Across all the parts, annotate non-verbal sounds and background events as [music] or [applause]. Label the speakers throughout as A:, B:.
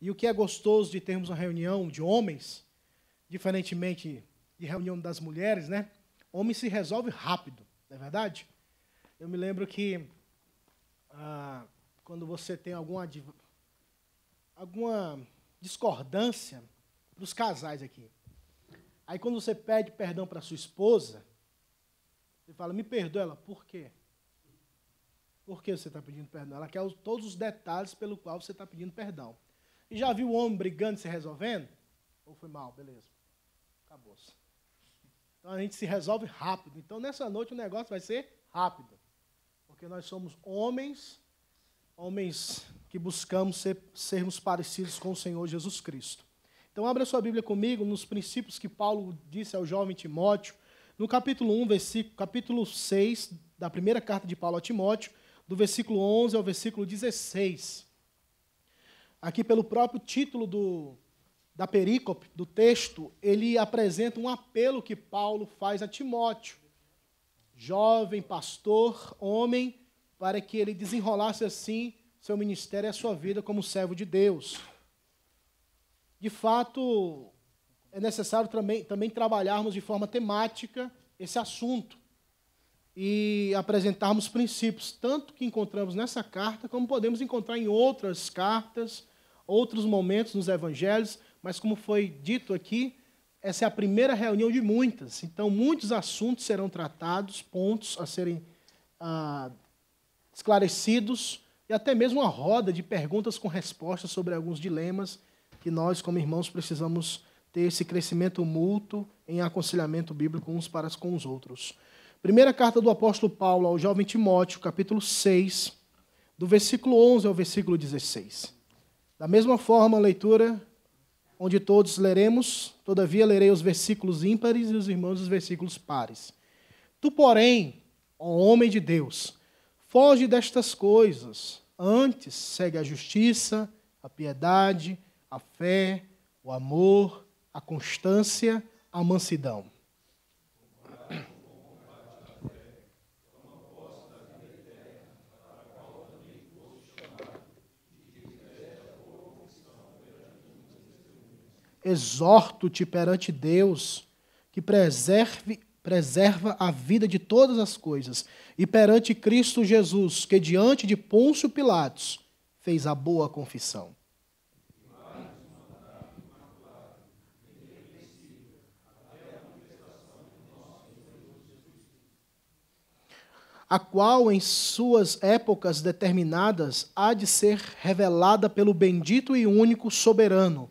A: E o que é gostoso de termos uma reunião de homens, diferentemente de reunião das mulheres, né? Homem se resolve rápido, não é verdade? Eu me lembro que ah, quando você tem alguma, alguma discordância para os casais aqui, aí quando você pede perdão para sua esposa, você fala, me perdoa ela, por quê? Por que você está pedindo perdão? Ela quer todos os detalhes pelo qual você está pedindo perdão. E já viu o homem brigando e se resolvendo? Ou foi mal? Beleza. Acabou-se. Então a gente se resolve rápido. Então nessa noite o negócio vai ser rápido. Porque nós somos homens, homens que buscamos ser, sermos parecidos com o Senhor Jesus Cristo. Então abra sua Bíblia comigo nos princípios que Paulo disse ao jovem Timóteo, no capítulo 1, versículo, capítulo 6 da primeira carta de Paulo a Timóteo, do versículo 11 ao versículo 16 aqui pelo próprio título do, da perícope, do texto, ele apresenta um apelo que Paulo faz a Timóteo, jovem pastor, homem, para que ele desenrolasse assim seu ministério e a sua vida como servo de Deus. De fato, é necessário também, também trabalharmos de forma temática esse assunto e apresentarmos princípios, tanto que encontramos nessa carta, como podemos encontrar em outras cartas, outros momentos nos evangelhos, mas como foi dito aqui, essa é a primeira reunião de muitas. Então, muitos assuntos serão tratados, pontos a serem ah, esclarecidos, e até mesmo uma roda de perguntas com respostas sobre alguns dilemas que nós, como irmãos, precisamos ter esse crescimento mútuo em aconselhamento bíblico uns para com os outros. Primeira carta do apóstolo Paulo ao jovem Timóteo, capítulo 6, do versículo 11 ao versículo 16. Da mesma forma, a leitura onde todos leremos, todavia lerei os versículos ímpares e os irmãos os versículos pares. Tu, porém, ó homem de Deus, foge destas coisas, antes segue a justiça, a piedade, a fé, o amor, a constância, a mansidão. exorto-te perante Deus, que preserve, preserva a vida de todas as coisas, e perante Cristo Jesus, que diante de Pôncio Pilatos fez a boa confissão. a qual em suas épocas determinadas há de ser revelada pelo bendito e único soberano,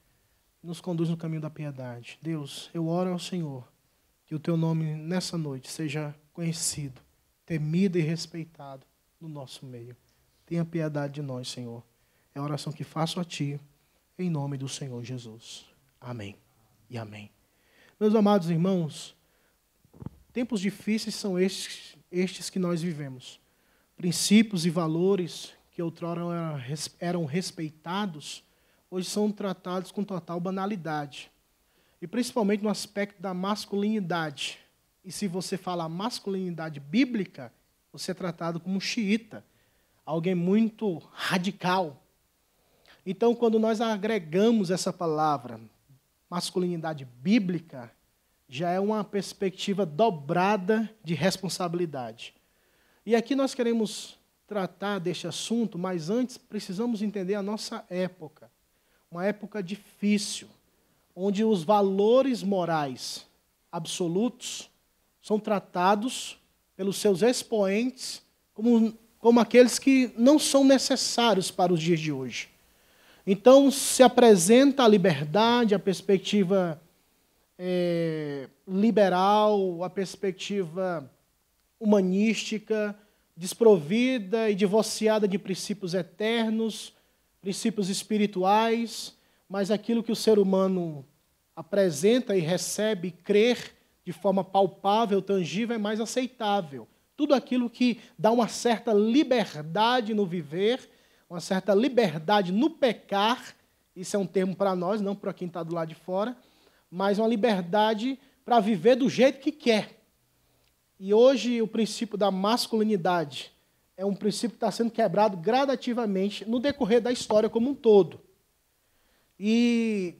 A: nos conduz no caminho da piedade. Deus, eu oro ao Senhor que o teu nome nessa noite seja conhecido, temido e respeitado no nosso meio. Tenha piedade de nós, Senhor. É a oração que faço a ti, em nome do Senhor Jesus. Amém e amém. Meus amados irmãos, tempos difíceis são estes, estes que nós vivemos. Princípios e valores que outrora eram respeitados hoje são tratados com total banalidade. E principalmente no aspecto da masculinidade. E se você fala masculinidade bíblica, você é tratado como um xiita, alguém muito radical. Então, quando nós agregamos essa palavra, masculinidade bíblica, já é uma perspectiva dobrada de responsabilidade. E aqui nós queremos tratar deste assunto, mas antes precisamos entender a nossa época uma época difícil, onde os valores morais absolutos são tratados pelos seus expoentes como, como aqueles que não são necessários para os dias de hoje. Então, se apresenta a liberdade, a perspectiva é, liberal, a perspectiva humanística, desprovida e divorciada de princípios eternos, princípios espirituais, mas aquilo que o ser humano apresenta e recebe, crer de forma palpável, tangível, é mais aceitável. Tudo aquilo que dá uma certa liberdade no viver, uma certa liberdade no pecar, isso é um termo para nós, não para quem está do lado de fora, mas uma liberdade para viver do jeito que quer. E hoje o princípio da masculinidade, é um princípio que está sendo quebrado gradativamente no decorrer da história como um todo. E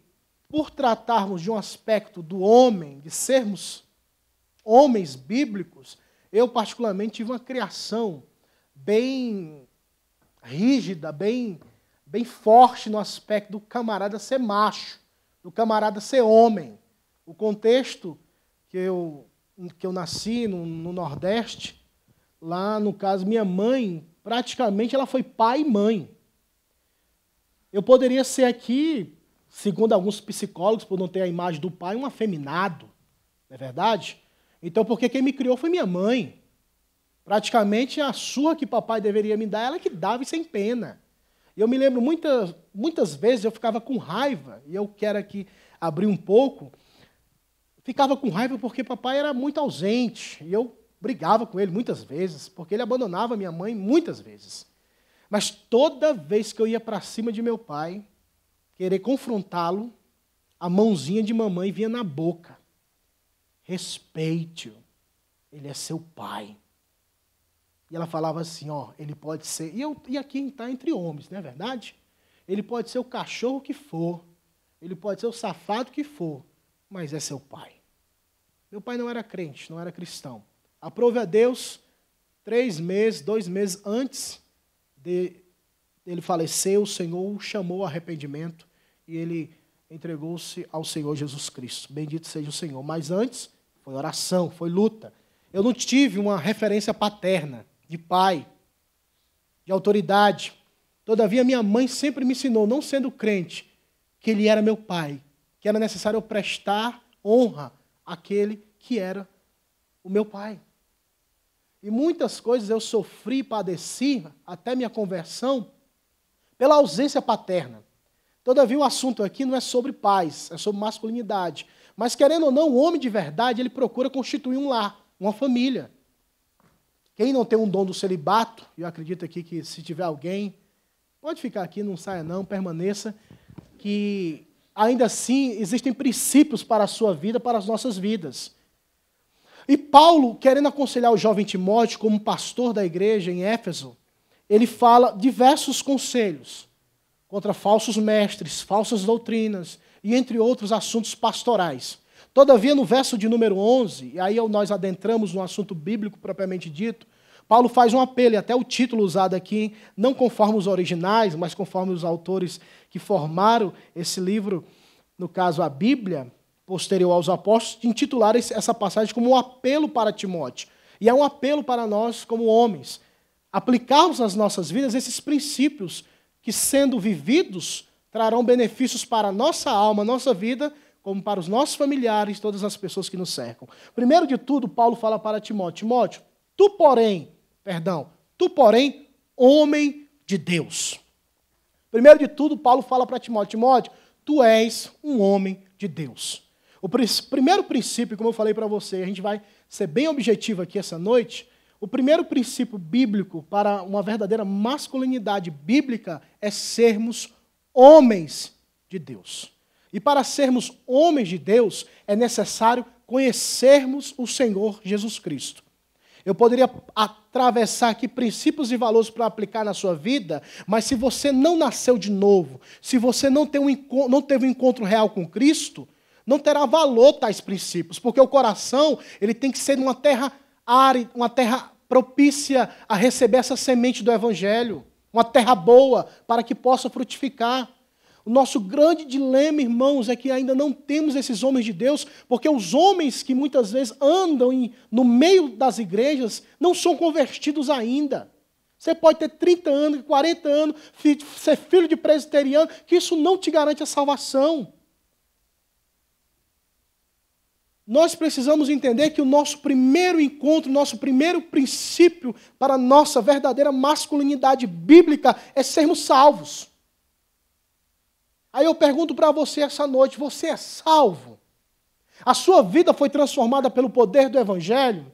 A: por tratarmos de um aspecto do homem, de sermos homens bíblicos, eu particularmente tive uma criação bem rígida, bem, bem forte no aspecto do camarada ser macho, do camarada ser homem. O contexto que eu, que eu nasci no, no Nordeste lá no caso, minha mãe, praticamente ela foi pai e mãe. Eu poderia ser aqui, segundo alguns psicólogos, por não ter a imagem do pai, um afeminado, não é verdade? Então, porque quem me criou foi minha mãe. Praticamente a surra que papai deveria me dar, ela que dava e sem pena. Eu me lembro muitas, muitas vezes eu ficava com raiva, e eu quero aqui abrir um pouco. Ficava com raiva porque papai era muito ausente, e eu brigava com ele muitas vezes, porque ele abandonava minha mãe muitas vezes. Mas toda vez que eu ia para cima de meu pai, querer confrontá-lo, a mãozinha de mamãe vinha na boca. Respeite-o. Ele é seu pai. E ela falava assim, ó, ele pode ser. E, eu, e aqui está entre homens, não é verdade? Ele pode ser o cachorro que for, ele pode ser o safado que for, mas é seu pai. Meu pai não era crente, não era cristão. Aprove a Deus três meses, dois meses antes de ele falecer, o Senhor o chamou ao arrependimento e ele entregou-se ao Senhor Jesus Cristo. Bendito seja o Senhor. Mas antes foi oração, foi luta. Eu não tive uma referência paterna, de pai, de autoridade. Todavia, minha mãe sempre me ensinou, não sendo crente, que ele era meu pai, que era necessário eu prestar honra àquele que era o meu pai e muitas coisas eu sofri, padeci, até minha conversão, pela ausência paterna. Todavia, então, o assunto aqui não é sobre paz, é sobre masculinidade. Mas, querendo ou não, o homem de verdade, ele procura constituir um lar, uma família. Quem não tem um dom do celibato, eu acredito aqui que se tiver alguém, pode ficar aqui, não saia não, permaneça, que ainda assim existem princípios para a sua vida, para as nossas vidas. E Paulo, querendo aconselhar o jovem Timóteo como pastor da igreja em Éfeso, ele fala diversos conselhos contra falsos mestres, falsas doutrinas e entre outros assuntos pastorais. Todavia, no verso de número 11, e aí nós adentramos no assunto bíblico propriamente dito, Paulo faz um apelo, e até o título usado aqui, não conforme os originais, mas conforme os autores que formaram esse livro, no caso a Bíblia, posterior aos apóstolos, intitular essa passagem como um apelo para Timóteo. E é um apelo para nós, como homens, aplicarmos nas nossas vidas esses princípios que, sendo vividos, trarão benefícios para a nossa alma, nossa vida, como para os nossos familiares, todas as pessoas que nos cercam. Primeiro de tudo, Paulo fala para Timóteo: Timóteo, tu, porém, perdão, tu, porém, homem de Deus. Primeiro de tudo, Paulo fala para Timóteo: Timóteo, tu és um homem de Deus. O primeiro princípio, como eu falei para você, a gente vai ser bem objetivo aqui essa noite. O primeiro princípio bíblico para uma verdadeira masculinidade bíblica é sermos homens de Deus. E para sermos homens de Deus, é necessário conhecermos o Senhor Jesus Cristo. Eu poderia atravessar aqui princípios e valores para aplicar na sua vida, mas se você não nasceu de novo, se você não, tem um, não teve um encontro real com Cristo, não terá valor tais princípios, porque o coração ele tem que ser uma terra árida, uma terra propícia a receber essa semente do Evangelho, uma terra boa para que possa frutificar. O nosso grande dilema, irmãos, é que ainda não temos esses homens de Deus, porque os homens que muitas vezes andam em, no meio das igrejas não são convertidos ainda. Você pode ter 30 anos, 40 anos, ser filho de presbiteriano, que isso não te garante a salvação. nós precisamos entender que o nosso primeiro encontro, nosso primeiro princípio para a nossa verdadeira masculinidade bíblica é sermos salvos. Aí eu pergunto para você essa noite: você é salvo? A sua vida foi transformada pelo poder do Evangelho?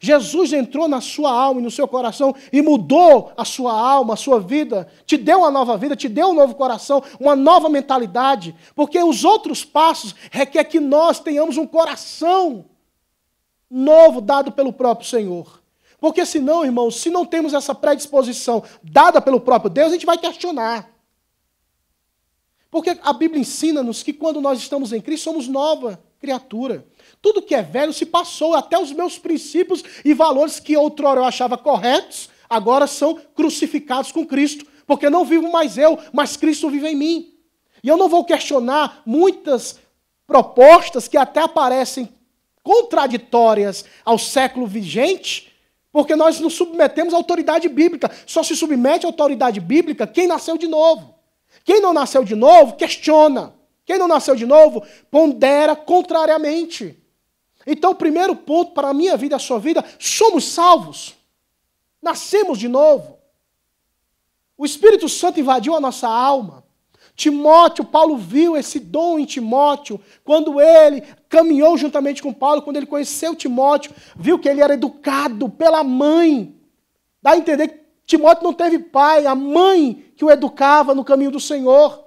A: Jesus entrou na sua alma e no seu coração e mudou a sua alma, a sua vida, te deu uma nova vida, te deu um novo coração, uma nova mentalidade, porque os outros passos requer que nós tenhamos um coração novo dado pelo próprio Senhor. Porque senão, irmãos, se não temos essa predisposição dada pelo próprio Deus, a gente vai questionar. Porque a Bíblia ensina-nos que quando nós estamos em Cristo somos nova criatura. Tudo que é velho se passou, até os meus princípios e valores que outrora eu achava corretos, agora são crucificados com Cristo, porque não vivo mais eu, mas Cristo vive em mim. E eu não vou questionar muitas propostas que até aparecem contraditórias ao século vigente, porque nós nos submetemos à autoridade bíblica. Só se submete à autoridade bíblica quem nasceu de novo. Quem não nasceu de novo, questiona. Quem não nasceu de novo, pondera contrariamente. Então, o primeiro ponto para a minha vida e a sua vida, somos salvos. Nascemos de novo. O Espírito Santo invadiu a nossa alma. Timóteo, Paulo viu esse dom em Timóteo, quando ele caminhou juntamente com Paulo, quando ele conheceu Timóteo, viu que ele era educado pela mãe. Dá a entender que Timóteo não teve pai, a mãe que o educava no caminho do Senhor.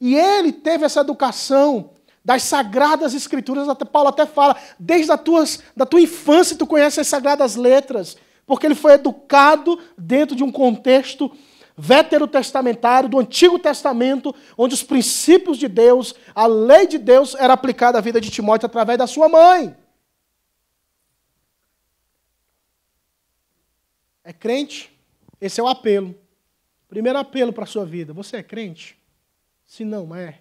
A: E ele teve essa educação das Sagradas Escrituras. Até Paulo até fala, desde a tuas, da tua infância tu conheces as Sagradas Letras, porque ele foi educado dentro de um contexto veterotestamentário, do Antigo Testamento, onde os princípios de Deus, a lei de Deus, era aplicada à vida de Timóteo através da sua mãe. É crente? Esse é o apelo. Primeiro apelo para a sua vida. Você é crente? Se não é,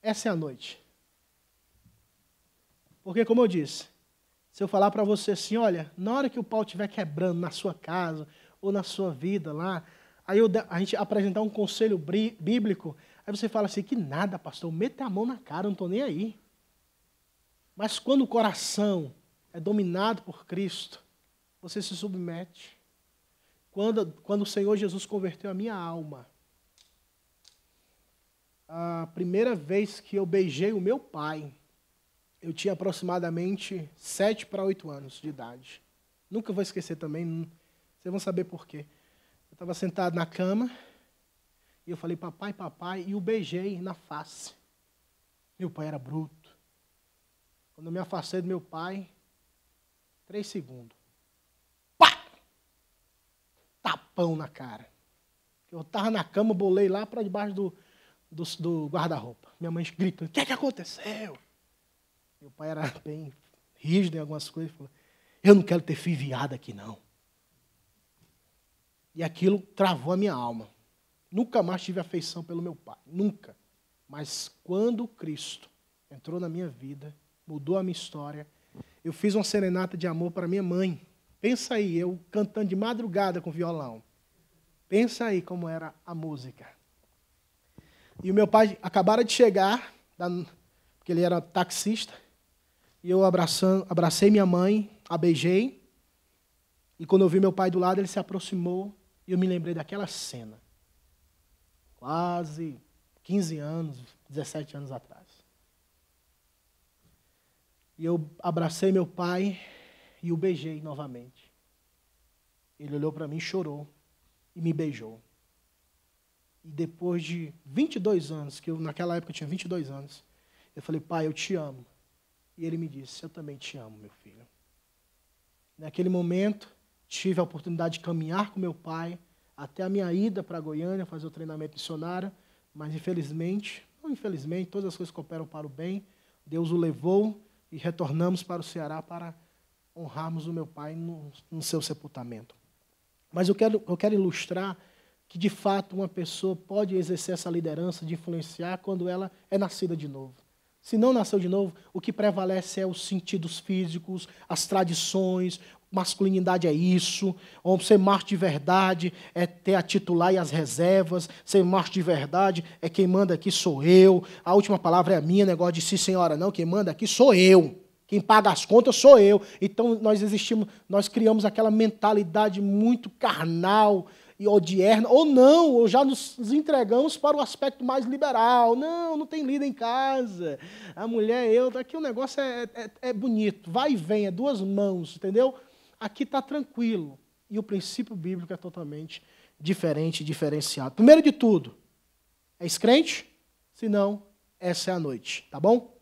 A: essa é a noite. Porque, como eu disse, se eu falar para você assim, olha, na hora que o pau estiver quebrando na sua casa ou na sua vida lá, aí eu, a gente apresentar um conselho bíblico, aí você fala assim, que nada, pastor, mete a mão na cara, eu não estou nem aí. Mas quando o coração é dominado por Cristo, você se submete. Quando, quando o Senhor Jesus converteu a minha alma, a primeira vez que eu beijei o meu pai, eu tinha aproximadamente 7 para 8 anos de idade. Nunca vou esquecer também, hum, vocês vão saber por quê. Eu estava sentado na cama e eu falei, papai, papai, e o beijei na face. Meu pai era bruto. Quando eu me afastei do meu pai, três segundos. Pá! Tapão na cara. Eu estava na cama, bolei lá para debaixo do, do, do guarda-roupa. Minha mãe gritando: O que, é que aconteceu? Meu pai era bem rígido em algumas coisas. Falou, eu não quero ter filho viado aqui, não. E aquilo travou a minha alma. Nunca mais tive afeição pelo meu pai. Nunca. Mas quando Cristo entrou na minha vida, mudou a minha história, eu fiz uma serenata de amor para minha mãe. Pensa aí, eu cantando de madrugada com violão. Pensa aí como era a música. E o meu pai acabara de chegar, porque ele era taxista, e eu abraçando, abracei minha mãe, a beijei, e quando eu vi meu pai do lado, ele se aproximou, e eu me lembrei daquela cena. Quase 15 anos, 17 anos atrás. E eu abracei meu pai e o beijei novamente. Ele olhou para mim, chorou e me beijou. E depois de 22 anos, que eu naquela época eu tinha 22 anos, eu falei, pai, eu te amo. E ele me disse, eu também te amo, meu filho. Naquele momento, tive a oportunidade de caminhar com meu pai até a minha ida para Goiânia fazer o treinamento missionário, mas infelizmente, não infelizmente, todas as coisas cooperam para o bem. Deus o levou e retornamos para o Ceará para honrarmos o meu pai no, no seu sepultamento. Mas eu quero, eu quero ilustrar que de fato uma pessoa pode exercer essa liderança de influenciar quando ela é nascida de novo. Se não nasceu de novo, o que prevalece é os sentidos físicos, as tradições, masculinidade é isso, ser macho de verdade é ter a titular e as reservas, ser macho de verdade é quem manda aqui sou eu, a última palavra é minha, negócio de si senhora não, quem manda aqui sou eu, quem paga as contas sou eu. Então nós existimos, nós criamos aquela mentalidade muito carnal, e odierna, ou não, ou já nos entregamos para o aspecto mais liberal. Não, não tem líder em casa. A mulher, eu, é aqui o negócio é, é, é bonito, vai e vem, é duas mãos, entendeu? Aqui está tranquilo. E o princípio bíblico é totalmente diferente, diferenciado. Primeiro de tudo, é escrente? Se não, essa é a noite, tá bom?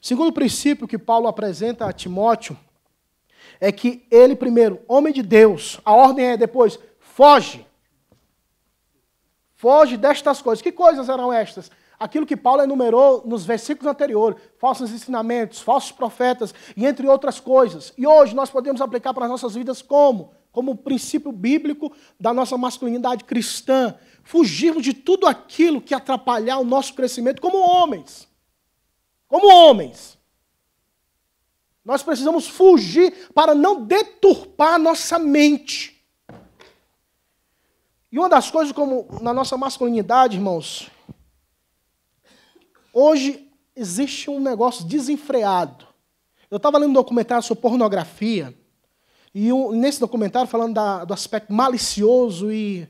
A: Segundo princípio que Paulo apresenta a Timóteo é que ele, primeiro, homem de Deus, a ordem é depois, foge Foge destas coisas. Que coisas eram estas? Aquilo que Paulo enumerou nos versículos anteriores: falsos ensinamentos, falsos profetas e entre outras coisas. E hoje nós podemos aplicar para as nossas vidas como? Como o princípio bíblico da nossa masculinidade cristã. Fugirmos de tudo aquilo que atrapalhar o nosso crescimento como homens. Como homens. Nós precisamos fugir para não deturpar nossa mente. E uma das coisas, como na nossa masculinidade, irmãos, hoje existe um negócio desenfreado. Eu estava lendo um documentário sobre pornografia, e eu, nesse documentário, falando da, do aspecto malicioso e,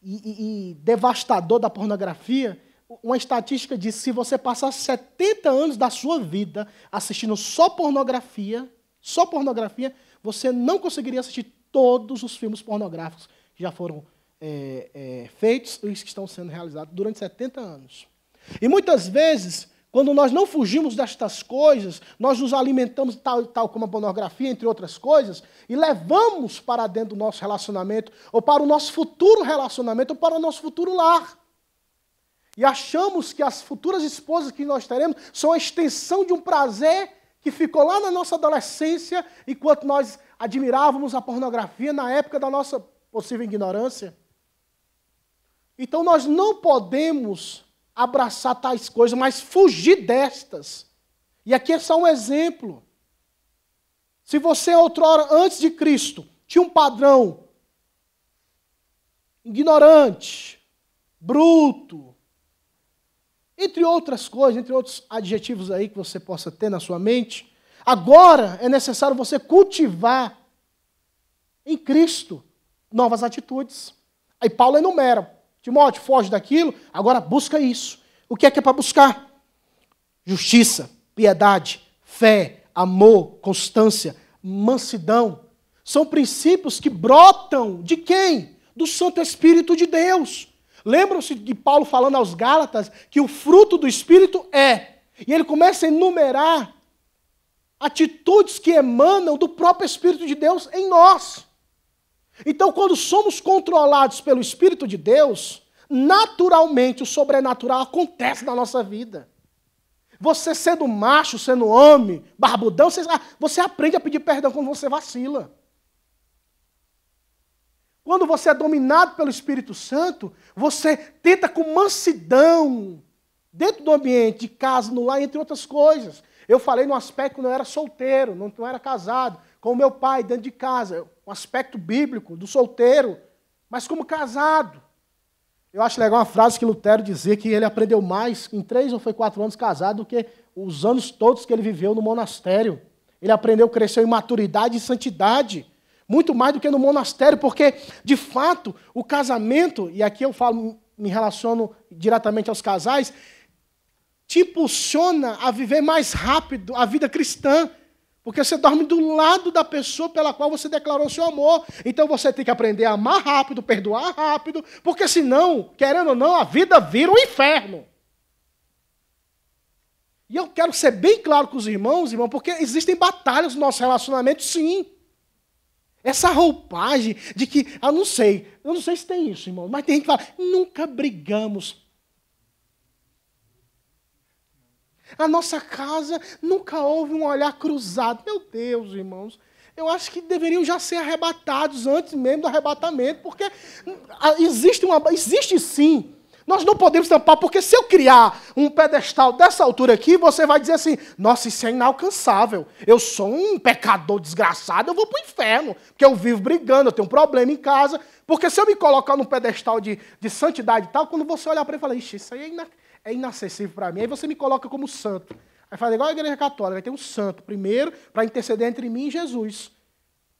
A: e, e, devastador da pornografia, uma estatística diz que se você passar 70 anos da sua vida assistindo só pornografia, só pornografia, você não conseguiria assistir todos os filmes pornográficos que já foram é, é, feitos e que estão sendo realizados durante 70 anos. E muitas vezes, quando nós não fugimos destas coisas, nós nos alimentamos tal, tal como a pornografia, entre outras coisas, e levamos para dentro do nosso relacionamento, ou para o nosso futuro relacionamento, ou para o nosso futuro lar. E achamos que as futuras esposas que nós teremos são a extensão de um prazer que ficou lá na nossa adolescência, enquanto nós admirávamos a pornografia na época da nossa possível ignorância. Então nós não podemos abraçar tais coisas, mas fugir destas. E aqui é só um exemplo. Se você outrora, antes de Cristo, tinha um padrão ignorante, bruto, entre outras coisas, entre outros adjetivos aí que você possa ter na sua mente, agora é necessário você cultivar em Cristo novas atitudes. Aí Paulo enumera: Timóteo, foge daquilo, agora busca isso. O que é que é para buscar? Justiça, piedade, fé, amor, constância, mansidão. São princípios que brotam de quem? Do Santo Espírito de Deus. Lembram-se de Paulo falando aos Gálatas que o fruto do Espírito é. E ele começa a enumerar atitudes que emanam do próprio Espírito de Deus em nós. Então, quando somos controlados pelo Espírito de Deus, naturalmente o sobrenatural acontece na nossa vida. Você sendo macho, sendo homem, barbudão, você, ah, você aprende a pedir perdão quando você vacila. Quando você é dominado pelo Espírito Santo, você tenta com mansidão, dentro do ambiente de casa, no lar, entre outras coisas. Eu falei no aspecto que não era solteiro, não, não era casado com o meu pai dentro de casa, um aspecto bíblico do solteiro, mas como casado. Eu acho legal uma frase que Lutero dizia que ele aprendeu mais em três ou foi quatro anos casado do que os anos todos que ele viveu no monastério. Ele aprendeu, cresceu em maturidade e santidade, muito mais do que no monastério, porque, de fato, o casamento, e aqui eu falo, me relaciono diretamente aos casais, te impulsiona a viver mais rápido a vida cristã. Porque você dorme do lado da pessoa pela qual você declarou seu amor. Então você tem que aprender a amar rápido, perdoar rápido, porque senão, querendo ou não, a vida vira um inferno. E eu quero ser bem claro com os irmãos, irmão, porque existem batalhas no nosso relacionamento, sim. Essa roupagem de que, ah, não sei, eu não sei se tem isso, irmão, mas tem gente que fala, nunca brigamos. A nossa casa nunca houve um olhar cruzado. Meu Deus, irmãos. Eu acho que deveriam já ser arrebatados antes mesmo do arrebatamento, porque ah, existe uma existe sim. Nós não podemos tampar, porque se eu criar um pedestal dessa altura aqui, você vai dizer assim: nossa, isso é inalcançável. Eu sou um pecador desgraçado, eu vou para o inferno, porque eu vivo brigando, eu tenho um problema em casa. Porque se eu me colocar num pedestal de, de santidade e tal, quando você olhar para ele e falar, ixi, isso aí é inacreditável é inacessível para mim. Aí você me coloca como santo. Aí faz igual a igreja católica, tem um santo primeiro para interceder entre mim e Jesus.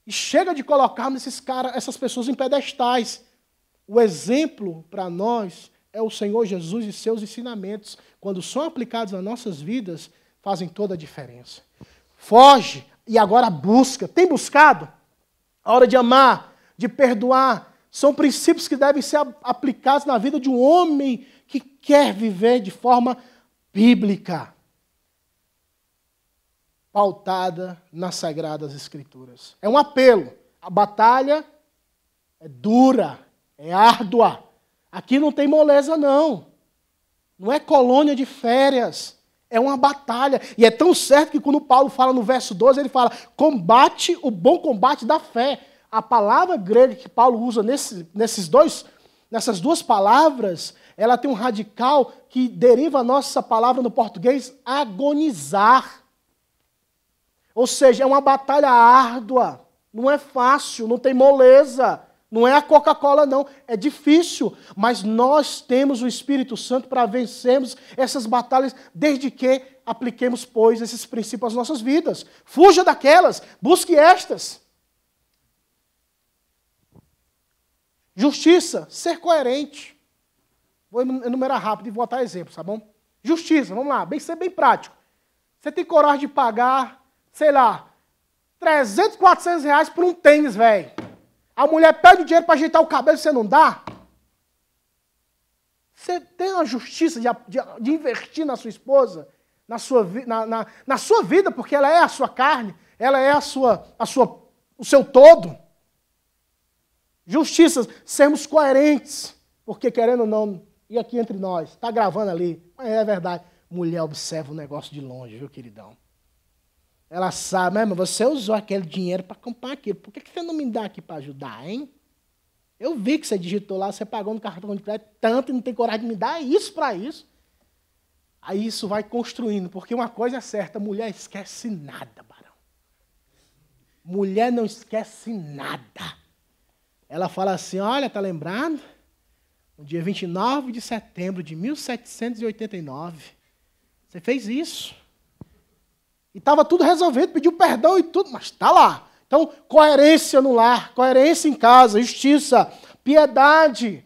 A: E chega de colocarmos esses cara, essas pessoas em pedestais. O exemplo para nós é o Senhor Jesus e seus ensinamentos. Quando são aplicados nas nossas vidas, fazem toda a diferença. Foge e agora busca. Tem buscado? A hora de amar, de perdoar, são princípios que devem ser aplicados na vida de um homem que quer viver de forma bíblica, pautada nas sagradas escrituras. É um apelo. A batalha é dura, é árdua. Aqui não tem moleza não. Não é colônia de férias. É uma batalha. E é tão certo que quando Paulo fala no verso 12, ele fala: combate o bom combate da fé. A palavra grega que Paulo usa nesse, nesses dois, nessas duas palavras ela tem um radical que deriva a nossa palavra no português agonizar. Ou seja, é uma batalha árdua, não é fácil, não tem moleza, não é a Coca-Cola, não, é difícil, mas nós temos o Espírito Santo para vencermos essas batalhas, desde que apliquemos, pois, esses princípios às nossas vidas. Fuja daquelas, busque estas. Justiça, ser coerente. Vou enumerar rápido e vou botar exemplos, tá bom? Justiça, vamos lá, bem ser bem prático. Você tem coragem de pagar, sei lá, 300, 400 reais por um tênis, velho. A mulher pede o dinheiro para ajeitar o cabelo e você não dá? Você tem a justiça de, de, de, investir na sua esposa, na sua, na, na, na, sua vida, porque ela é a sua carne, ela é a sua, a sua, o seu todo. Justiça, sermos coerentes, porque querendo ou não, e aqui entre nós, está gravando ali, mas é verdade. Mulher observa o negócio de longe, viu, queridão? Ela sabe, mas você usou aquele dinheiro para comprar aquilo. Por que, você não me dá aqui para ajudar, hein? Eu vi que você digitou lá, você pagou no cartão de crédito tanto e não tem coragem de me dar isso para isso. Aí isso vai construindo, porque uma coisa é certa, mulher esquece nada, barão. Mulher não esquece nada. Ela fala assim, olha, tá lembrando? no dia 29 de setembro de 1789, você fez isso. E estava tudo resolvido, pediu perdão e tudo, mas está lá. Então, coerência no lar, coerência em casa, justiça, piedade.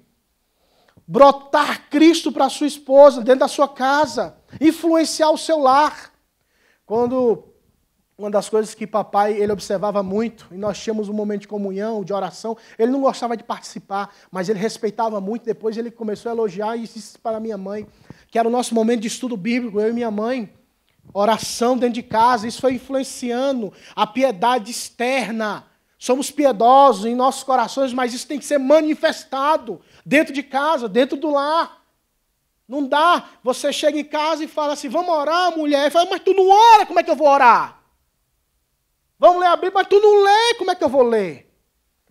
A: Brotar Cristo para sua esposa dentro da sua casa, influenciar o seu lar. Quando uma das coisas que papai ele observava muito, e nós tínhamos um momento de comunhão, de oração, ele não gostava de participar, mas ele respeitava muito, depois ele começou a elogiar e disse para minha mãe, que era o nosso momento de estudo bíblico, eu e minha mãe, oração dentro de casa, isso foi influenciando a piedade externa. Somos piedosos em nossos corações, mas isso tem que ser manifestado dentro de casa, dentro do lar. Não dá, você chega em casa e fala assim, vamos orar, mulher. E fala, mas tu não ora, como é que eu vou orar? a Bíblia, mas tu não lê, como é que eu vou ler?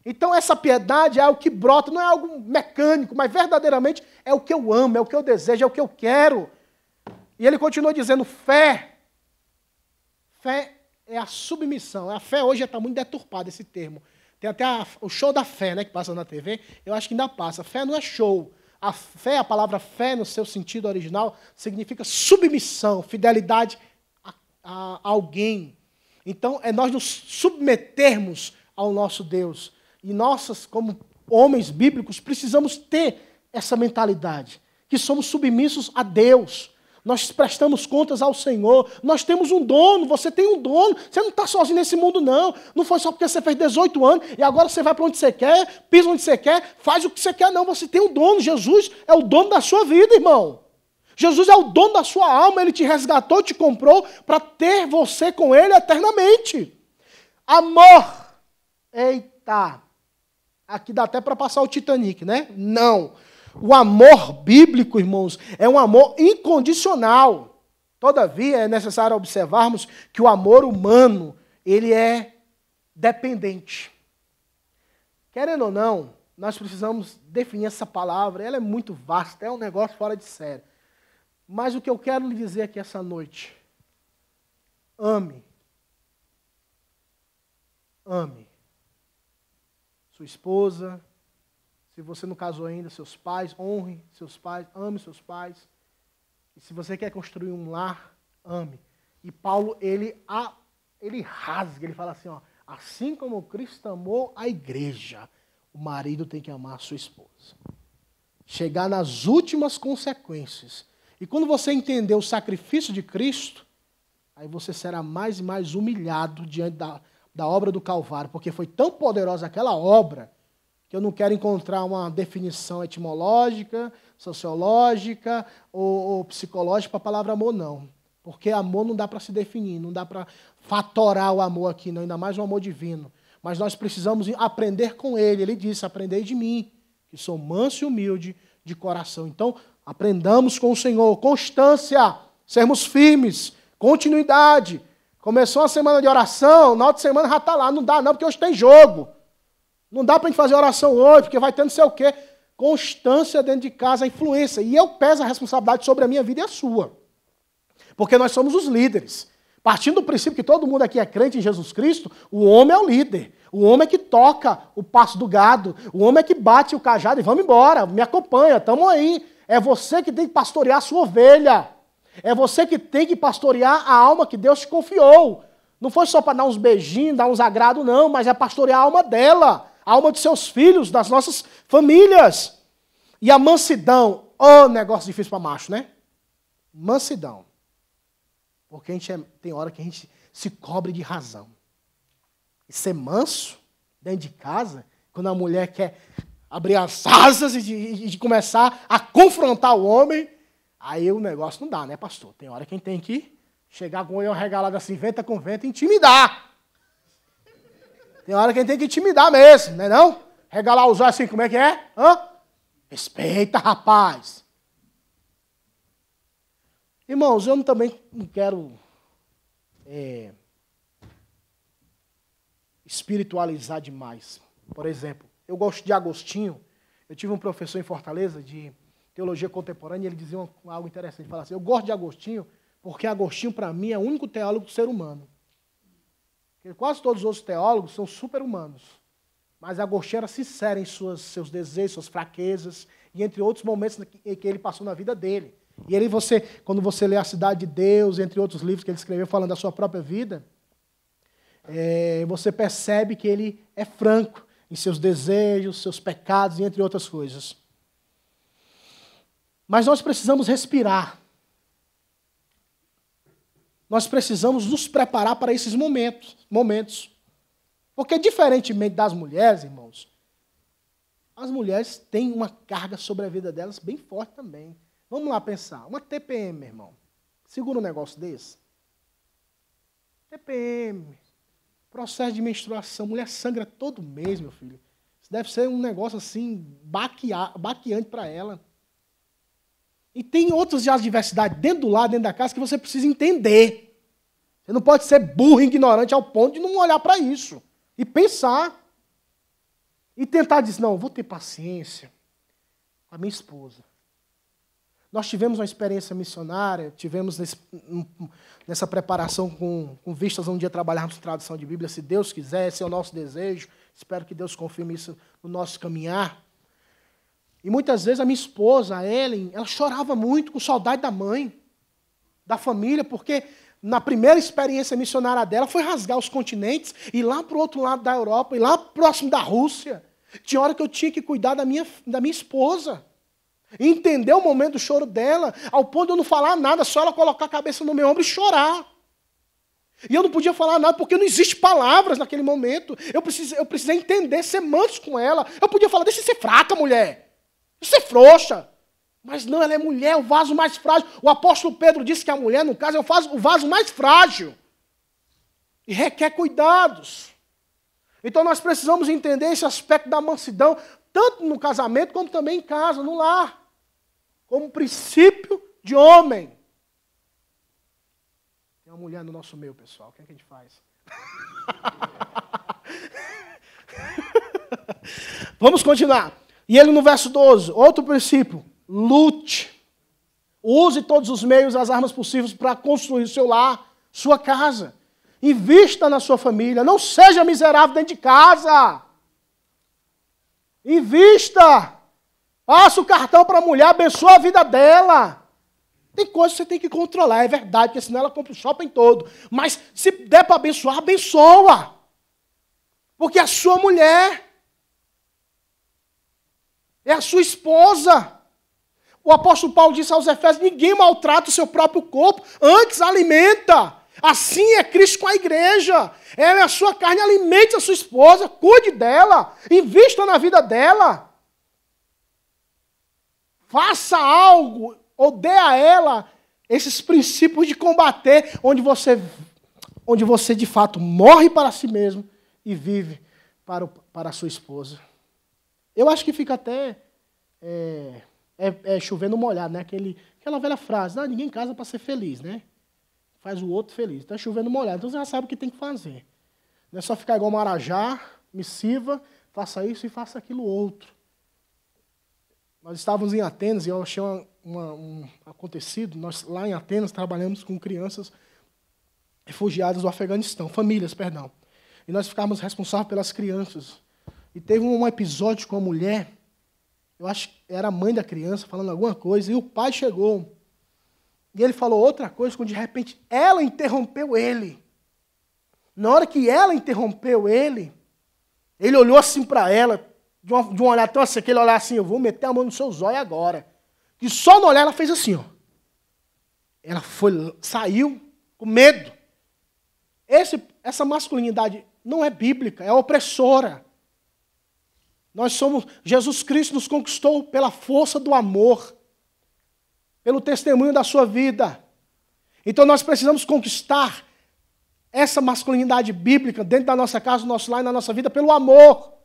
A: Então essa piedade é o que brota, não é algo mecânico, mas verdadeiramente é o que eu amo, é o que eu desejo, é o que eu quero. E ele continua dizendo: fé. Fé é a submissão. A fé hoje está muito deturpada esse termo. Tem até a, o show da fé, né, que passa na TV. Eu acho que ainda passa. Fé não é show. A fé, a palavra fé, no seu sentido original, significa submissão, fidelidade a, a alguém. Então, é nós nos submetermos ao nosso Deus. E nós, como homens bíblicos, precisamos ter essa mentalidade, que somos submissos a Deus. Nós prestamos contas ao Senhor. Nós temos um dono, você tem um dono. Você não está sozinho nesse mundo, não. Não foi só porque você fez 18 anos e agora você vai para onde você quer, pisa onde você quer, faz o que você quer, não. Você tem um dono. Jesus é o dono da sua vida, irmão. Jesus é o dono da sua alma, ele te resgatou, te comprou para ter você com ele eternamente. Amor. Eita. Aqui dá até para passar o Titanic, né? Não. O amor bíblico, irmãos, é um amor incondicional. Todavia, é necessário observarmos que o amor humano, ele é dependente. Querendo ou não, nós precisamos definir essa palavra, ela é muito vasta, é um negócio fora de série. Mas o que eu quero lhe dizer aqui é essa noite, ame. Ame. Sua esposa, se você não casou ainda, seus pais, honre seus pais, ame seus pais. E se você quer construir um lar, ame. E Paulo, ele, a, ele rasga, ele fala assim, ó, assim como Cristo amou a igreja, o marido tem que amar a sua esposa. Chegar nas últimas consequências e quando você entender o sacrifício de Cristo, aí você será mais e mais humilhado diante da, da obra do Calvário, porque foi tão poderosa aquela obra que eu não quero encontrar uma definição etimológica, sociológica ou, ou psicológica para a palavra amor, não. Porque amor não dá para se definir, não dá para fatorar o amor aqui, não, ainda mais o amor divino. Mas nós precisamos aprender com ele. Ele disse: Aprendei de mim, que sou manso e humilde de coração. Então, Aprendamos com o Senhor. Constância, sermos firmes, continuidade. Começou a semana de oração, na outra semana já está lá. Não dá, não, porque hoje tem jogo. Não dá para a gente fazer oração hoje, porque vai ter não sei o quê. Constância dentro de casa, influência. E eu peso a responsabilidade sobre a minha vida e a sua. Porque nós somos os líderes. Partindo do princípio que todo mundo aqui é crente em Jesus Cristo, o homem é o líder. O homem é que toca o passo do gado. O homem é que bate o cajado e vamos embora, me acompanha, estamos aí. É você que tem que pastorear a sua ovelha. É você que tem que pastorear a alma que Deus te confiou. Não foi só para dar uns beijinhos, dar uns agrados, não, mas é pastorear a alma dela, a alma de seus filhos, das nossas famílias. E a mansidão, ô oh, negócio difícil para macho, né? Mansidão. Porque a gente é, tem hora que a gente se cobre de razão. E ser manso dentro de casa, quando a mulher quer abrir as asas e de, de começar a confrontar o homem, aí o negócio não dá, né, pastor? Tem hora que a gente tem que chegar com o olho regalado assim, venta com vento, e intimidar. Tem hora que a gente tem que intimidar mesmo, não é não? Regalar os olhos assim, como é que é? Hã? Respeita, rapaz. Irmãos, eu também não quero é, espiritualizar demais. Por exemplo, eu gosto de Agostinho. Eu tive um professor em Fortaleza de teologia contemporânea, ele dizia algo interessante, ele falava assim: "Eu gosto de Agostinho, porque Agostinho para mim é o único teólogo do ser humano". Porque quase todos os outros teólogos são super-humanos. Mas Agostinho era sincero em suas, seus desejos, suas fraquezas, e entre outros momentos que, que ele passou na vida dele. E ele você, quando você lê A Cidade de Deus, entre outros livros que ele escreveu falando da sua própria vida, é, você percebe que ele é franco em seus desejos, seus pecados, entre outras coisas. Mas nós precisamos respirar. Nós precisamos nos preparar para esses momentos, momentos. Porque diferentemente das mulheres, irmãos, as mulheres têm uma carga sobre a vida delas bem forte também. Vamos lá pensar, uma TPM, irmão. Segura um negócio desse. TPM, Processo de menstruação, mulher sangra todo mês, meu filho. Isso deve ser um negócio assim, baquear, baqueante para ela. E tem outras diversidades dentro do lar, dentro da casa, que você precisa entender. Você não pode ser burro, ignorante ao ponto de não olhar para isso. E pensar. E tentar dizer, não, vou ter paciência com a minha esposa. Nós tivemos uma experiência missionária, tivemos nesse, nessa preparação com, com vistas a um dia trabalharmos em tradução de Bíblia, se Deus quiser, esse é o nosso desejo. Espero que Deus confirme isso no nosso caminhar. E muitas vezes a minha esposa, a Ellen, ela chorava muito com saudade da mãe, da família, porque na primeira experiência missionária dela foi rasgar os continentes e lá para o outro lado da Europa e lá próximo da Rússia. Tinha hora que eu tinha que cuidar da minha, da minha esposa. Entender o momento do choro dela, ao ponto de eu não falar nada, só ela colocar a cabeça no meu ombro e chorar. E eu não podia falar nada porque não existe palavras naquele momento. Eu precisei, eu precisei entender, ser manso com ela. Eu podia falar, deixa de ser fraca, mulher. Deixa de ser frouxa. Mas não, ela é mulher, o vaso mais frágil. O apóstolo Pedro disse que a mulher, no caso, é o vaso mais frágil. E requer cuidados. Então nós precisamos entender esse aspecto da mansidão, tanto no casamento como também em casa, no lar como princípio de homem. Tem uma mulher no nosso meio, pessoal. O que, é que a gente faz? [laughs] Vamos continuar. E ele no verso 12, outro princípio, lute. Use todos os meios, as armas possíveis para construir seu lar, sua casa. Invista na sua família. Não seja miserável dentro de casa. Invista. Passa o cartão para a mulher, abençoa a vida dela. Tem coisas que você tem que controlar, é verdade, porque senão ela compra o shopping todo. Mas se der para abençoar, abençoa. Porque é a sua mulher. É a sua esposa. O apóstolo Paulo disse aos Efésios: ninguém maltrata o seu próprio corpo, antes alimenta. Assim é Cristo com a igreja. Ela é a sua carne, alimente a sua esposa, cuide dela, invista na vida dela faça algo, ou dê a ela esses princípios de combater, onde você, onde você de fato morre para si mesmo e vive para, o, para a sua esposa. Eu acho que fica até é, é, é chovendo molhado, né? Aquele, aquela velha frase, não, ah, ninguém casa para ser feliz, né? Faz o outro feliz. Está chovendo molhado, então você já sabe o que tem que fazer. Não é só ficar igual marajá, missiva, faça isso e faça aquilo outro. Nós estávamos em Atenas e eu achei uma, uma, um acontecido. Nós, lá em Atenas, trabalhamos com crianças refugiadas do Afeganistão, famílias, perdão. E nós ficávamos responsáveis pelas crianças. E teve um episódio com a mulher, eu acho que era a mãe da criança, falando alguma coisa, e o pai chegou. E ele falou outra coisa, quando de repente ela interrompeu ele. Na hora que ela interrompeu ele, ele olhou assim para ela, de, uma, de um olhar tão assim, aquele olhar assim, eu vou meter a mão no seu zóio agora. E só no olhar ela fez assim, ó. Ela foi, saiu com medo. Esse, essa masculinidade não é bíblica, é opressora. Nós somos, Jesus Cristo nos conquistou pela força do amor, pelo testemunho da sua vida. Então nós precisamos conquistar essa masculinidade bíblica dentro da nossa casa, do nosso lar e na nossa vida pelo amor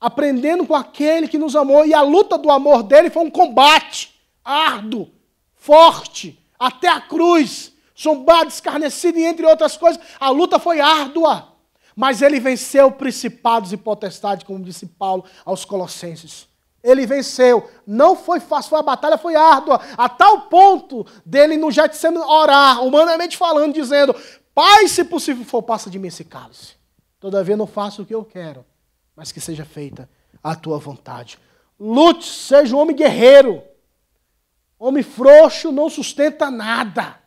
A: aprendendo com aquele que nos amou, e a luta do amor dele foi um combate árduo, forte, até a cruz, zombado, escarnecido e entre outras coisas. A luta foi árdua, mas ele venceu principados e potestades, como disse Paulo aos Colossenses. Ele venceu. Não foi fácil, foi a batalha foi árdua, a tal ponto dele no Getsemane orar, humanamente falando, dizendo: Pai, se possível for, passa de mim esse cálice. Todavia não faço o que eu quero, mas que seja feita a tua vontade. Lute, seja um homem guerreiro. Homem frouxo não sustenta nada.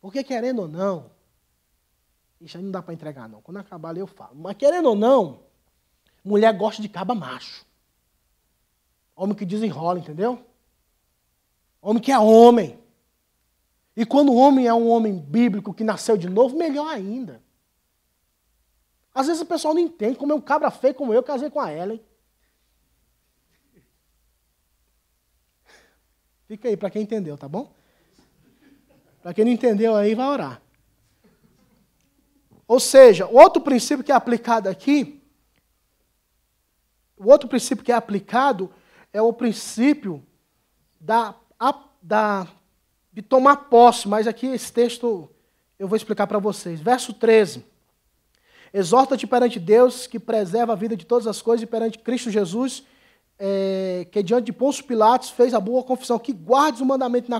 A: Porque querendo ou não, isso aí não dá para entregar não. Quando acabar ali eu falo. Mas querendo ou não, mulher gosta de caba macho. Homem que desenrola, entendeu? Homem que é homem. E quando o homem é um homem bíblico que nasceu de novo, melhor ainda. Às vezes o pessoal não entende como é um cabra feio como eu casei com a Ellen. Fica aí para quem entendeu, tá bom? Para quem não entendeu aí, vai orar. Ou seja, o outro princípio que é aplicado aqui, o outro princípio que é aplicado é o princípio da, a, da de tomar posse, mas aqui esse texto eu vou explicar para vocês. Verso 13. Exorta-te perante Deus, que preserva a vida de todas as coisas, e perante Cristo Jesus, é, que diante de Pôncio Pilatos fez a boa confissão, que guardes o mandamento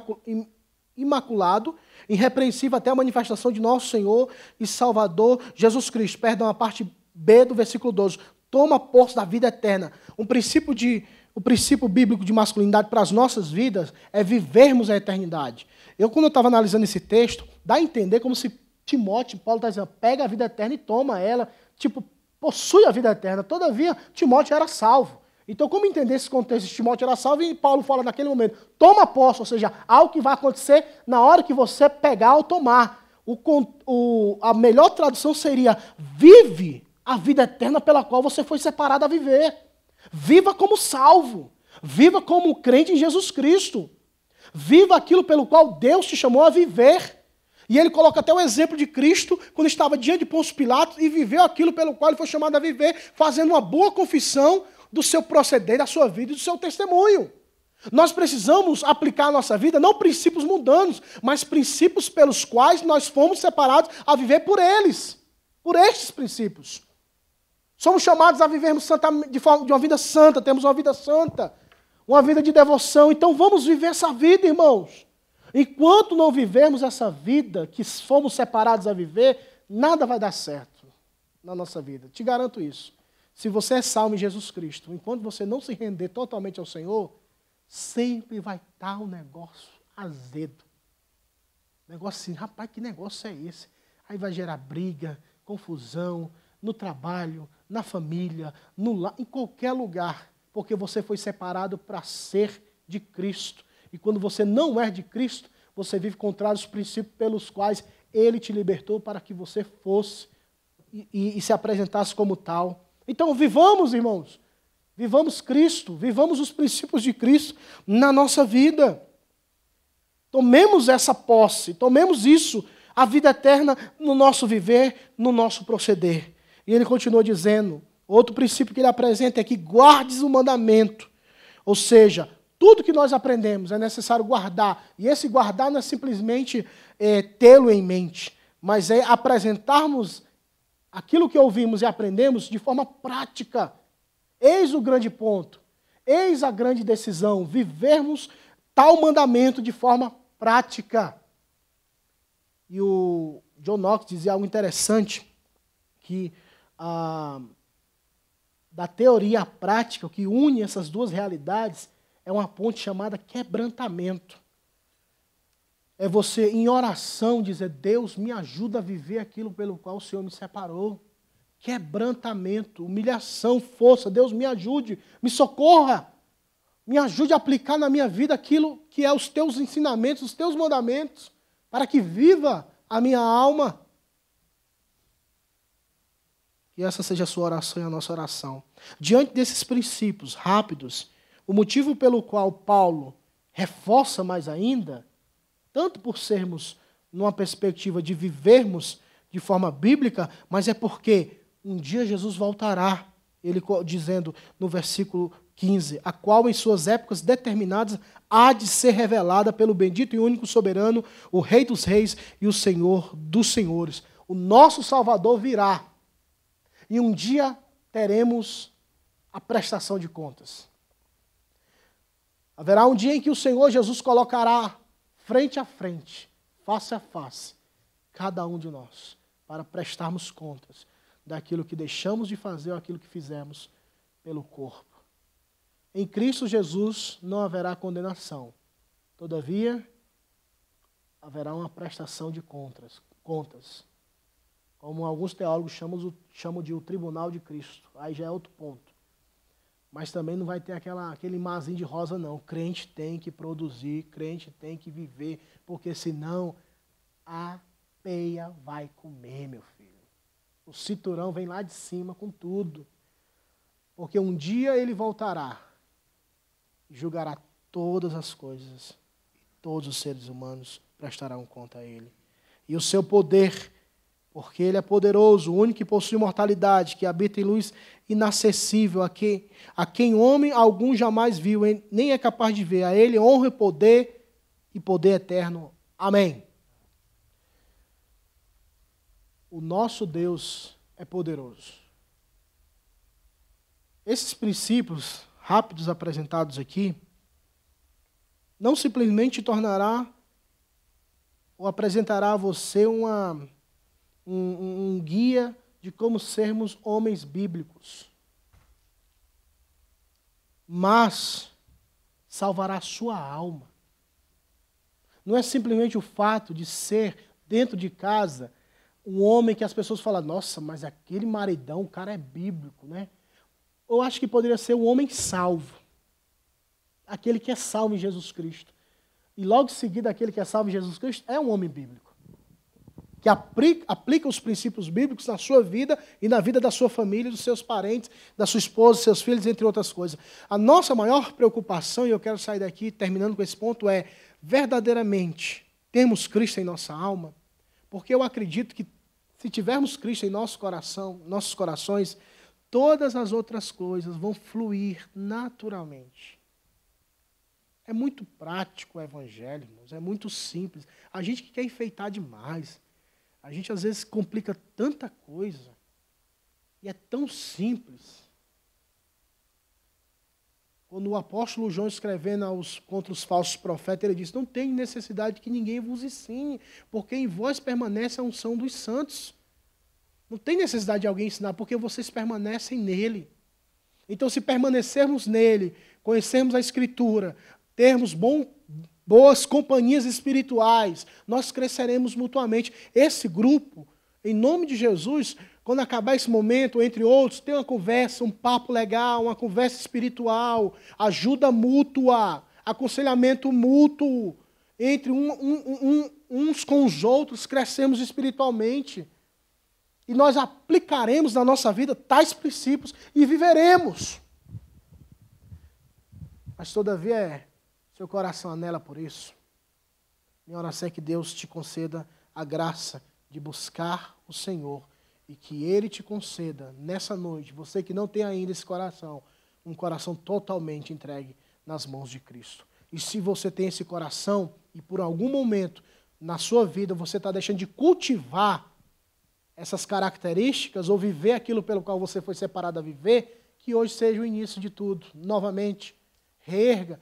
A: imaculado, irrepreensível até a manifestação de nosso Senhor e Salvador Jesus Cristo. Perdão, a parte B do versículo 12. Toma posse da vida eterna. Um princípio de, o princípio bíblico de masculinidade para as nossas vidas é vivermos a eternidade. Eu, quando eu estava analisando esse texto, dá a entender como se Timóteo, Paulo está dizendo, pega a vida eterna e toma ela, tipo, possui a vida eterna. Todavia, Timóteo era salvo. Então, como entender esse contexto? Timóteo era salvo e Paulo fala naquele momento, toma posse, ou seja, algo que vai acontecer na hora que você pegar ou tomar. O, o, a melhor tradução seria, vive a vida eterna pela qual você foi separado a viver. Viva como salvo. Viva como crente em Jesus Cristo. Viva aquilo pelo qual Deus te chamou a viver. E ele coloca até o exemplo de Cristo, quando estava diante de Pôncio Pilatos e viveu aquilo pelo qual ele foi chamado a viver, fazendo uma boa confissão do seu proceder, da sua vida e do seu testemunho. Nós precisamos aplicar a nossa vida não princípios mundanos, mas princípios pelos quais nós fomos separados a viver por eles, por estes princípios. Somos chamados a vivermos santa, de, forma, de uma vida santa, temos uma vida santa, uma vida de devoção. Então vamos viver essa vida, irmãos. Enquanto não vivemos essa vida que fomos separados a viver, nada vai dar certo na nossa vida. Te garanto isso. Se você é salmo em Jesus Cristo, enquanto você não se render totalmente ao Senhor, sempre vai estar o um negócio azedo. Negócio assim, rapaz, que negócio é esse? Aí vai gerar briga, confusão, no trabalho, na família, no em qualquer lugar, porque você foi separado para ser de Cristo e quando você não é de Cristo, você vive contrário aos princípios pelos quais ele te libertou para que você fosse e, e, e se apresentasse como tal. Então, vivamos, irmãos, vivamos Cristo, vivamos os princípios de Cristo na nossa vida. Tomemos essa posse, tomemos isso, a vida eterna no nosso viver, no nosso proceder. E ele continua dizendo: outro princípio que ele apresenta é que guardes o mandamento, ou seja, tudo que nós aprendemos é necessário guardar. E esse guardar não é simplesmente é, tê-lo em mente, mas é apresentarmos aquilo que ouvimos e aprendemos de forma prática. Eis o grande ponto. Eis a grande decisão. Vivermos tal mandamento de forma prática. E o John Knox dizia algo interessante, que ah, da teoria à prática, o que une essas duas realidades é uma ponte chamada quebrantamento. É você, em oração, dizer: Deus, me ajuda a viver aquilo pelo qual o Senhor me separou. Quebrantamento, humilhação, força. Deus, me ajude, me socorra. Me ajude a aplicar na minha vida aquilo que é os teus ensinamentos, os teus mandamentos, para que viva a minha alma. Que essa seja a sua oração e a nossa oração. Diante desses princípios rápidos o motivo pelo qual Paulo reforça mais ainda, tanto por sermos numa perspectiva de vivermos de forma bíblica, mas é porque um dia Jesus voltará, ele dizendo no versículo 15, a qual em suas épocas determinadas há de ser revelada pelo bendito e único soberano, o Rei dos Reis e o Senhor dos Senhores. O nosso Salvador virá. E um dia teremos a prestação de contas. Haverá um dia em que o Senhor Jesus colocará frente a frente, face a face, cada um de nós, para prestarmos contas daquilo que deixamos de fazer ou aquilo que fizemos pelo corpo. Em Cristo Jesus não haverá condenação. Todavia, haverá uma prestação de contas, contas. Como alguns teólogos chamam, chamam de o tribunal de Cristo. Aí já é outro ponto mas também não vai ter aquela, aquele mazinho de rosa, não. Crente tem que produzir, crente tem que viver, porque senão a peia vai comer, meu filho. O cinturão vem lá de cima com tudo. Porque um dia ele voltará e julgará todas as coisas, e todos os seres humanos prestarão conta a ele. E o seu poder porque Ele é poderoso, o único que possui imortalidade, que habita em luz inacessível, a quem, a quem homem algum jamais viu, nem é capaz de ver. A Ele honra e poder e poder eterno. Amém. O nosso Deus é poderoso. Esses princípios rápidos apresentados aqui não simplesmente tornará ou apresentará a você uma um, um guia de como sermos homens bíblicos. Mas salvará a sua alma. Não é simplesmente o fato de ser dentro de casa um homem que as pessoas falam, nossa, mas aquele maridão, o cara é bíblico, né? Eu acho que poderia ser um homem salvo. Aquele que é salvo em Jesus Cristo. E logo em seguida, aquele que é salvo em Jesus Cristo é um homem bíblico que aplica, aplica os princípios bíblicos na sua vida e na vida da sua família, dos seus parentes, da sua esposa, dos seus filhos, entre outras coisas. A nossa maior preocupação, e eu quero sair daqui terminando com esse ponto, é verdadeiramente temos Cristo em nossa alma, porque eu acredito que se tivermos Cristo em nosso coração, nossos corações, todas as outras coisas vão fluir naturalmente. É muito prático o evangelho, irmãos, é muito simples. A gente que quer enfeitar demais, a gente às vezes complica tanta coisa e é tão simples. Quando o apóstolo João escrevendo aos, contra os falsos profetas, ele diz: Não tem necessidade que ninguém vos ensine, porque em vós permanece a unção dos santos. Não tem necessidade de alguém ensinar, porque vocês permanecem nele. Então, se permanecermos nele, conhecermos a Escritura, termos bom boas companhias espirituais, nós cresceremos mutuamente. Esse grupo, em nome de Jesus, quando acabar esse momento, entre outros, tem uma conversa, um papo legal, uma conversa espiritual, ajuda mútua, aconselhamento mútuo entre um, um, um, uns com os outros, crescemos espiritualmente. E nós aplicaremos na nossa vida tais princípios e viveremos. Mas, todavia, é seu coração anela por isso. Minha oração é que Deus te conceda a graça de buscar o Senhor e que Ele te conceda nessa noite, você que não tem ainda esse coração, um coração totalmente entregue nas mãos de Cristo. E se você tem esse coração e por algum momento na sua vida você está deixando de cultivar essas características ou viver aquilo pelo qual você foi separado a viver, que hoje seja o início de tudo. Novamente, reerga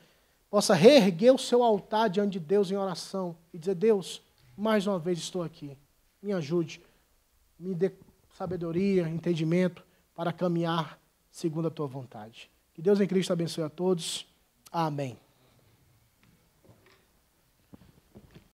A: possa reerguer o seu altar diante de Deus em oração e dizer: Deus, mais uma vez estou aqui, me ajude, me dê sabedoria, entendimento para caminhar segundo a tua vontade. Que Deus em Cristo abençoe a todos. Amém.